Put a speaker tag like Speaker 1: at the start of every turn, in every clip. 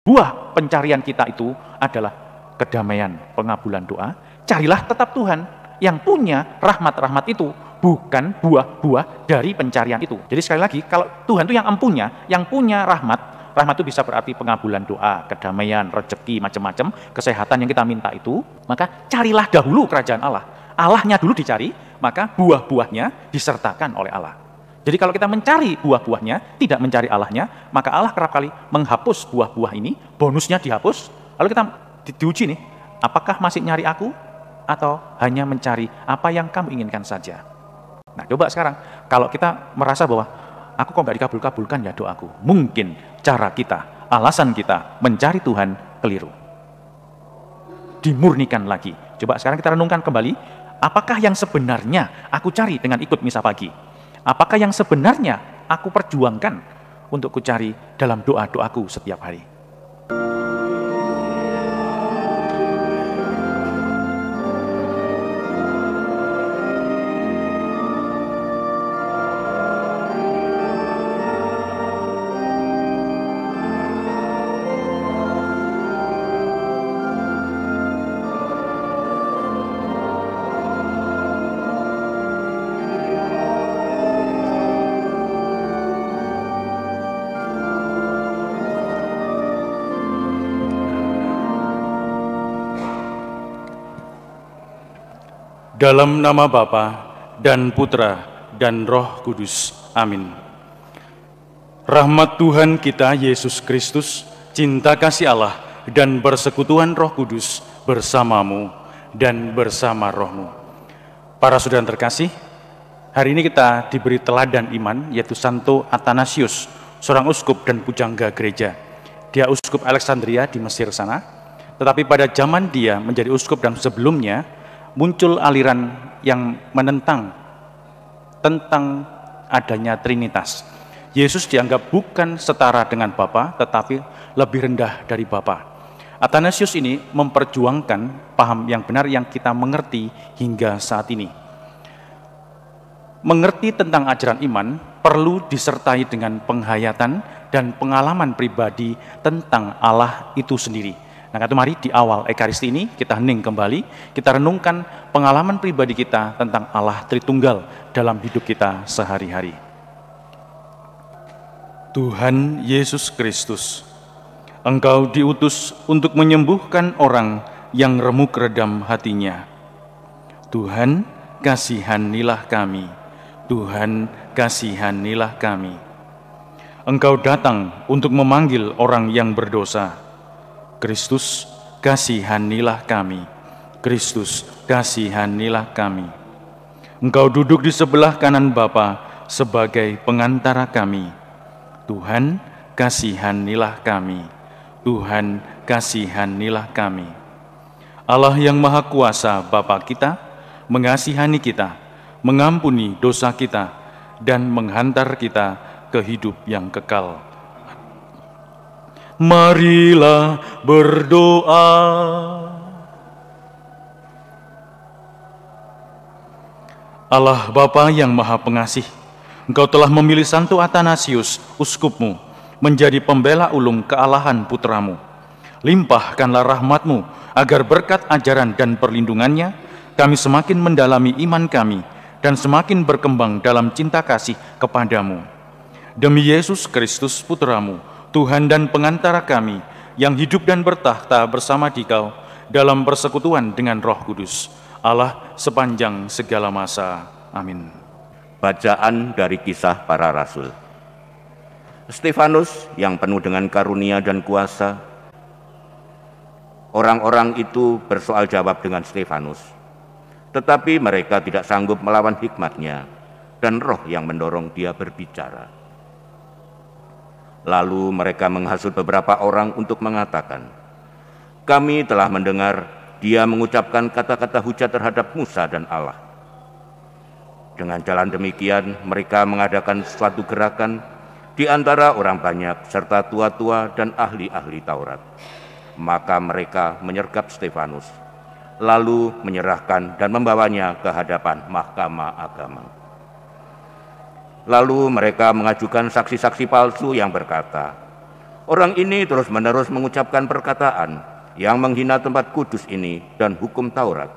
Speaker 1: Buah pencarian kita itu adalah kedamaian, pengabulan doa. Carilah tetap Tuhan yang punya rahmat-rahmat itu, bukan buah-buah dari pencarian itu. Jadi sekali lagi, kalau Tuhan itu yang empunya, yang punya rahmat, rahmat itu bisa berarti pengabulan doa, kedamaian, rezeki, macam-macam, kesehatan yang kita minta itu, maka carilah dahulu kerajaan Allah. Allahnya dulu dicari, maka buah-buahnya disertakan oleh Allah. Jadi kalau kita mencari buah-buahnya, tidak mencari Allahnya, maka Allah kerap kali menghapus buah-buah ini, bonusnya dihapus, lalu kita di, diuji nih, apakah masih nyari aku atau hanya mencari apa yang kamu inginkan saja. Nah coba sekarang, kalau kita merasa bahwa aku kok nggak dikabul-kabulkan ya doaku, mungkin cara kita, alasan kita mencari Tuhan keliru. Dimurnikan lagi. Coba sekarang kita renungkan kembali, apakah yang sebenarnya aku cari dengan ikut misa pagi? Apakah yang sebenarnya aku perjuangkan untuk kucari dalam doa-doaku setiap hari? Dalam nama Bapa dan Putra dan Roh Kudus. Amin. Rahmat Tuhan kita Yesus Kristus, cinta kasih Allah dan persekutuan Roh Kudus bersamamu dan bersama rohmu. Para saudara terkasih, hari ini kita diberi teladan iman yaitu Santo Athanasius, seorang uskup dan pujangga gereja. Dia uskup Alexandria di Mesir sana, tetapi pada zaman dia menjadi uskup dan sebelumnya muncul aliran yang menentang tentang adanya Trinitas. Yesus dianggap bukan setara dengan Bapa, tetapi lebih rendah dari Bapa. Athanasius ini memperjuangkan paham yang benar yang kita mengerti hingga saat ini. Mengerti tentang ajaran iman perlu disertai dengan penghayatan dan pengalaman pribadi tentang Allah itu sendiri Nah, kata mari di awal Ekaristi ini kita hening kembali, kita renungkan pengalaman pribadi kita tentang Allah Tritunggal dalam hidup kita sehari-hari. Tuhan Yesus Kristus, Engkau diutus untuk menyembuhkan orang yang remuk redam hatinya. Tuhan, kasihanilah kami. Tuhan, kasihanilah kami. Engkau datang untuk memanggil orang yang berdosa Kristus, kasihanilah kami. Kristus, kasihanilah kami. Engkau duduk di sebelah kanan Bapa sebagai pengantara kami. Tuhan, kasihanilah kami. Tuhan, kasihanilah kami. Allah yang Maha Kuasa Bapa kita, mengasihani kita, mengampuni dosa kita, dan menghantar kita ke hidup yang kekal marilah berdoa. Allah Bapa yang Maha Pengasih, Engkau telah memilih Santo Athanasius, uskupmu, menjadi pembela ulung kealahan putramu. Limpahkanlah rahmatmu, agar berkat ajaran dan perlindungannya, kami semakin mendalami iman kami, dan semakin berkembang dalam cinta kasih kepadamu. Demi Yesus Kristus Putramu, Tuhan dan pengantara kami, yang hidup dan bertahta bersama dikau dalam persekutuan dengan roh kudus,
Speaker 2: Allah sepanjang segala masa. Amin. Bacaan dari kisah para rasul. Stefanus yang penuh dengan karunia dan kuasa, orang-orang itu bersoal jawab dengan Stefanus. Tetapi mereka tidak sanggup melawan hikmatnya dan roh yang mendorong dia berbicara. Lalu mereka menghasut beberapa orang untuk mengatakan, "Kami telah mendengar dia mengucapkan kata-kata hujat terhadap Musa dan Allah." Dengan jalan demikian, mereka mengadakan suatu gerakan di antara orang banyak serta tua-tua dan ahli-ahli Taurat. Maka mereka menyergap Stefanus, lalu menyerahkan dan membawanya ke hadapan Mahkamah Agama. Lalu mereka mengajukan saksi-saksi palsu yang berkata, "Orang ini terus-menerus mengucapkan perkataan yang menghina tempat kudus ini dan hukum Taurat,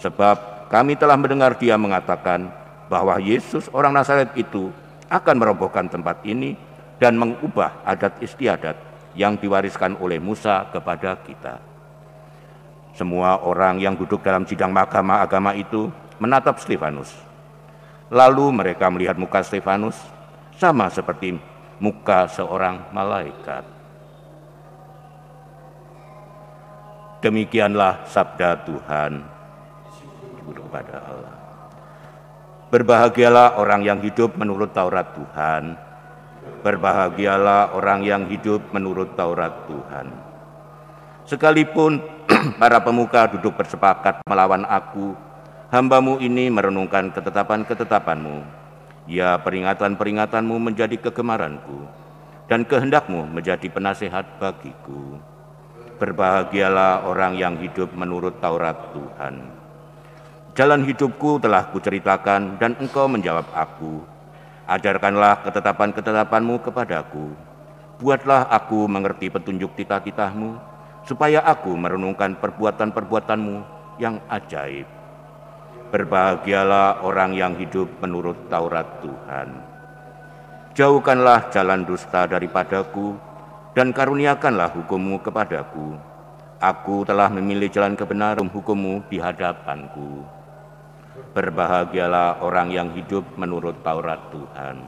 Speaker 2: sebab kami telah mendengar dia mengatakan bahwa Yesus, orang Nazaret, itu akan merobohkan tempat ini dan mengubah adat istiadat yang diwariskan oleh Musa kepada kita." Semua orang yang duduk dalam sidang mahkamah agama itu menatap Stefanus Lalu mereka melihat muka Stefanus sama seperti muka seorang malaikat. Demikianlah sabda Tuhan kepada Allah. Berbahagialah orang yang hidup menurut Taurat Tuhan. Berbahagialah orang yang hidup menurut Taurat Tuhan. Sekalipun para pemuka duduk bersepakat melawan aku hambamu ini merenungkan ketetapan-ketetapanmu. Ya peringatan-peringatanmu menjadi kegemaranku, dan kehendakmu menjadi penasehat bagiku. Berbahagialah orang yang hidup menurut Taurat Tuhan. Jalan hidupku telah kuceritakan dan engkau menjawab aku. Ajarkanlah ketetapan-ketetapanmu kepadaku. Buatlah aku mengerti petunjuk tita-titahmu, supaya aku merenungkan perbuatan-perbuatanmu yang ajaib. Berbahagialah orang yang hidup menurut Taurat Tuhan. Jauhkanlah jalan dusta daripadaku, dan karuniakanlah hukummu kepadaku. Aku telah memilih jalan kebenaran hukummu di hadapanku. Berbahagialah orang yang hidup menurut Taurat Tuhan.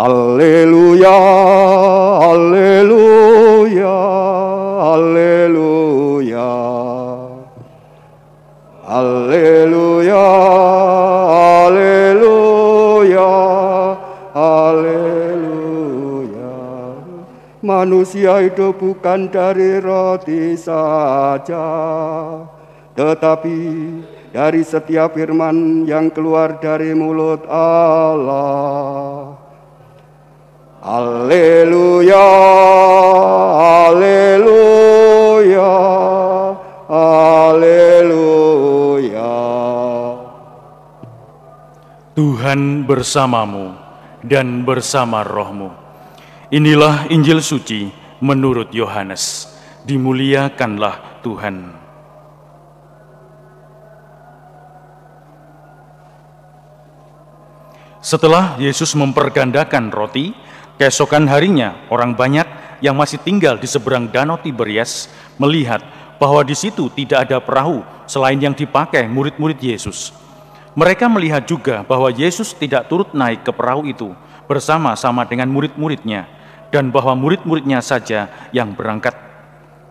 Speaker 2: Alleluia, Alleluia, Alleluia. Haleluya, Haleluya, Haleluya. Manusia itu bukan dari roti saja, tetapi dari setiap firman yang keluar dari mulut Allah. Haleluya, Haleluya, Haleluya.
Speaker 1: Tuhan bersamamu dan bersama rohmu. Inilah Injil suci menurut Yohanes. Dimuliakanlah Tuhan. Setelah Yesus mempergandakan roti, keesokan harinya orang banyak yang masih tinggal di seberang danau Tiberias melihat bahwa di situ tidak ada perahu selain yang dipakai murid-murid Yesus mereka melihat juga bahwa Yesus tidak turut naik ke perahu itu bersama-sama dengan murid-muridnya dan bahwa murid-muridnya saja yang berangkat.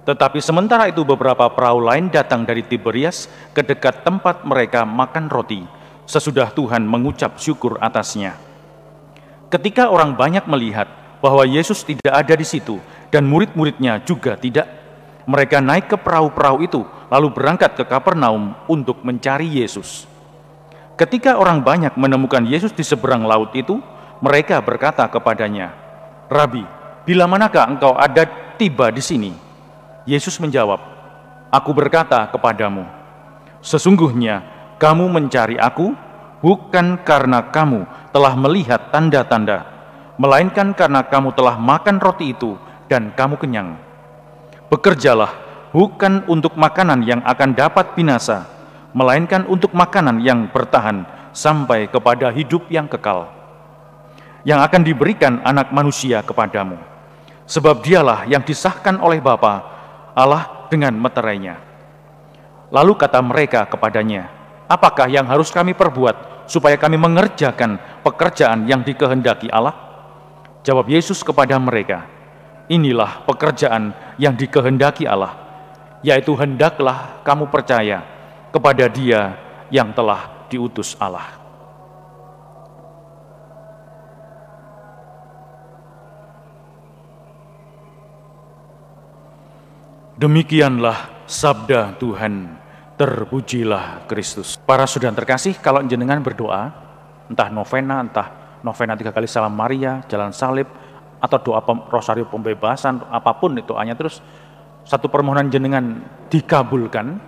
Speaker 1: Tetapi sementara itu beberapa perahu lain datang dari Tiberias ke dekat tempat mereka makan roti sesudah Tuhan mengucap syukur atasnya. Ketika orang banyak melihat bahwa Yesus tidak ada di situ dan murid-muridnya juga tidak, mereka naik ke perahu-perahu itu lalu berangkat ke Kapernaum untuk mencari Yesus. Ketika orang banyak menemukan Yesus di seberang laut itu, mereka berkata kepadanya, "Rabi, bila manakah engkau ada tiba di sini?" Yesus menjawab, "Aku berkata kepadamu, sesungguhnya kamu mencari Aku bukan karena kamu telah melihat tanda-tanda, melainkan karena kamu telah makan roti itu dan kamu kenyang. Bekerjalah bukan untuk makanan yang akan dapat binasa." melainkan untuk makanan yang bertahan sampai kepada hidup yang kekal, yang akan diberikan anak manusia kepadamu. Sebab dialah yang disahkan oleh Bapa Allah dengan meterainya. Lalu kata mereka kepadanya, apakah yang harus kami perbuat supaya kami mengerjakan pekerjaan yang dikehendaki Allah? Jawab Yesus kepada mereka, inilah pekerjaan yang dikehendaki Allah, yaitu hendaklah kamu percaya kepada Dia yang telah diutus Allah. Demikianlah sabda Tuhan, terpujilah Kristus. Para saudara terkasih, kalau jenengan berdoa, entah novena, entah novena tiga kali salam Maria, jalan salib, atau doa rosario pembebasan, apapun itu hanya terus satu permohonan jenengan dikabulkan,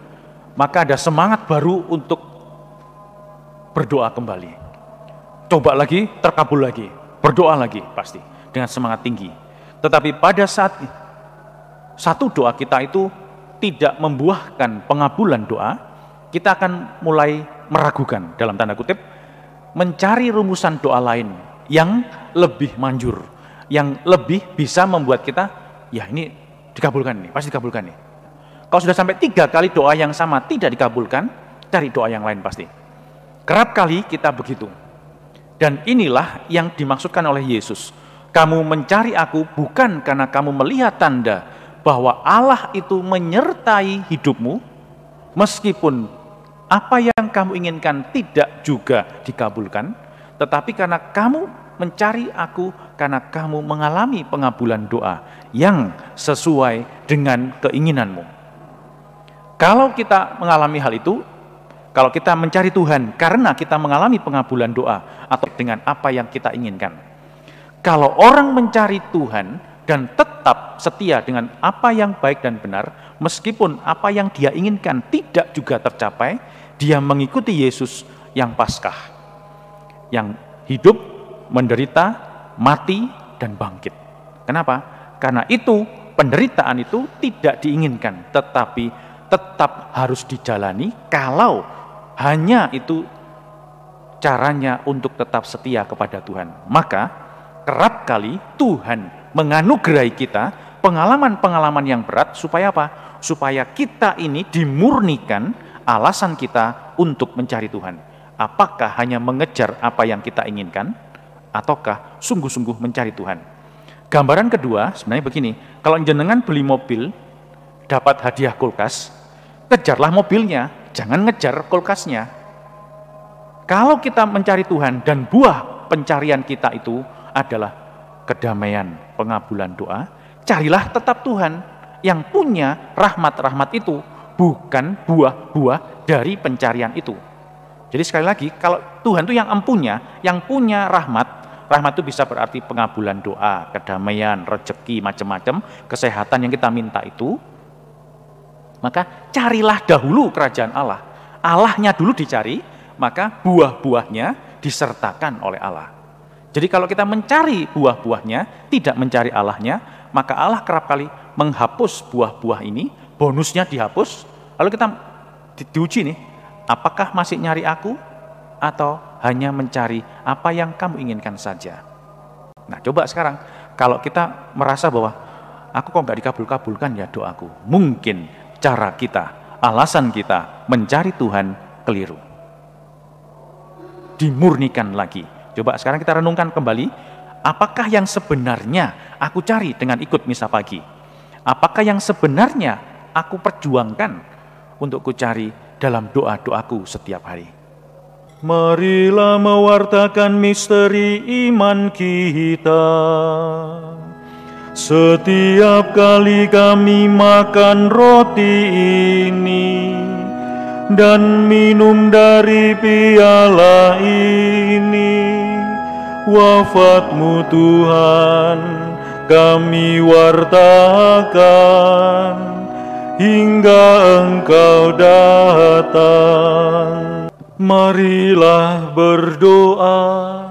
Speaker 1: maka ada semangat baru untuk berdoa kembali. Coba lagi, terkabul lagi, berdoa lagi pasti dengan semangat tinggi. Tetapi pada saat satu doa kita itu tidak membuahkan pengabulan doa, kita akan mulai meragukan dalam tanda kutip mencari rumusan doa lain yang lebih manjur, yang lebih bisa membuat kita ya ini dikabulkan nih, pasti dikabulkan nih. Kalau sudah sampai tiga kali doa yang sama tidak dikabulkan, cari doa yang lain pasti. Kerap kali kita begitu. Dan inilah yang dimaksudkan oleh Yesus. Kamu mencari aku bukan karena kamu melihat tanda bahwa Allah itu menyertai hidupmu, meskipun apa yang kamu inginkan tidak juga dikabulkan, tetapi karena kamu mencari aku karena kamu mengalami pengabulan doa yang sesuai dengan keinginanmu. Kalau kita mengalami hal itu, kalau kita mencari Tuhan karena kita mengalami pengabulan doa atau dengan apa yang kita inginkan. Kalau orang mencari Tuhan dan tetap setia dengan apa yang baik dan benar, meskipun apa yang dia inginkan tidak juga tercapai, dia mengikuti Yesus yang Paskah, yang hidup, menderita, mati, dan bangkit. Kenapa? Karena itu penderitaan itu tidak diinginkan, tetapi tetap harus dijalani kalau hanya itu caranya untuk tetap setia kepada Tuhan. Maka kerap kali Tuhan menganugerahi kita pengalaman-pengalaman yang berat supaya apa? Supaya kita ini dimurnikan alasan kita untuk mencari Tuhan. Apakah hanya mengejar apa yang kita inginkan ataukah sungguh-sungguh mencari Tuhan? Gambaran kedua sebenarnya begini, kalau jenengan beli mobil dapat hadiah kulkas, kejarlah mobilnya, jangan ngejar kulkasnya. Kalau kita mencari Tuhan dan buah pencarian kita itu adalah kedamaian, pengabulan doa, carilah tetap Tuhan yang punya rahmat-rahmat itu, bukan buah-buah dari pencarian itu. Jadi sekali lagi, kalau Tuhan itu yang empunya, yang punya rahmat, Rahmat itu bisa berarti pengabulan doa, kedamaian, rejeki, macam-macam, kesehatan yang kita minta itu maka carilah dahulu kerajaan Allah. Allahnya dulu dicari, maka buah-buahnya disertakan oleh Allah. Jadi kalau kita mencari buah-buahnya, tidak mencari Allahnya, maka Allah kerap kali menghapus buah-buah ini, bonusnya dihapus, lalu kita di, diuji nih, apakah masih nyari aku atau hanya mencari apa yang kamu inginkan saja. Nah coba sekarang, kalau kita merasa bahwa aku kok nggak dikabul-kabulkan ya doaku, mungkin cara kita, alasan kita mencari Tuhan keliru. Dimurnikan lagi. Coba sekarang kita renungkan kembali, apakah yang sebenarnya aku cari dengan ikut misa pagi? Apakah yang sebenarnya aku perjuangkan untuk ku cari dalam doa-doaku setiap hari? Marilah mewartakan misteri iman kita. Setiap kali kami makan roti ini dan minum dari piala ini, wafatmu Tuhan kami wartakan hingga engkau datang. Marilah berdoa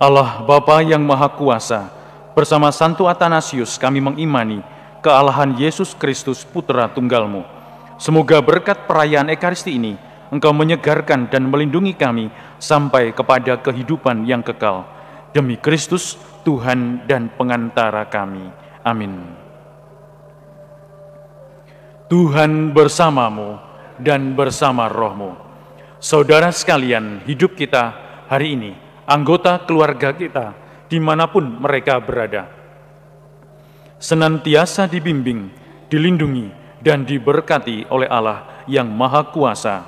Speaker 1: Allah Bapa yang Maha Kuasa, bersama Santo Atanasius kami mengimani kealahan Yesus Kristus Putra Tunggalmu. Semoga berkat perayaan Ekaristi ini, Engkau menyegarkan dan melindungi kami sampai kepada kehidupan yang kekal. Demi Kristus, Tuhan dan pengantara kami. Amin. Tuhan bersamamu dan bersama rohmu. Saudara sekalian, hidup kita hari ini anggota keluarga kita, dimanapun mereka berada. Senantiasa dibimbing, dilindungi, dan diberkati oleh Allah yang Maha Kuasa,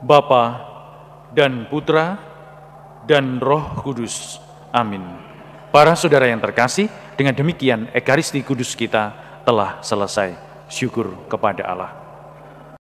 Speaker 1: Bapa dan Putra dan Roh Kudus. Amin. Para saudara yang terkasih, dengan demikian Ekaristi Kudus kita telah selesai. Syukur kepada Allah.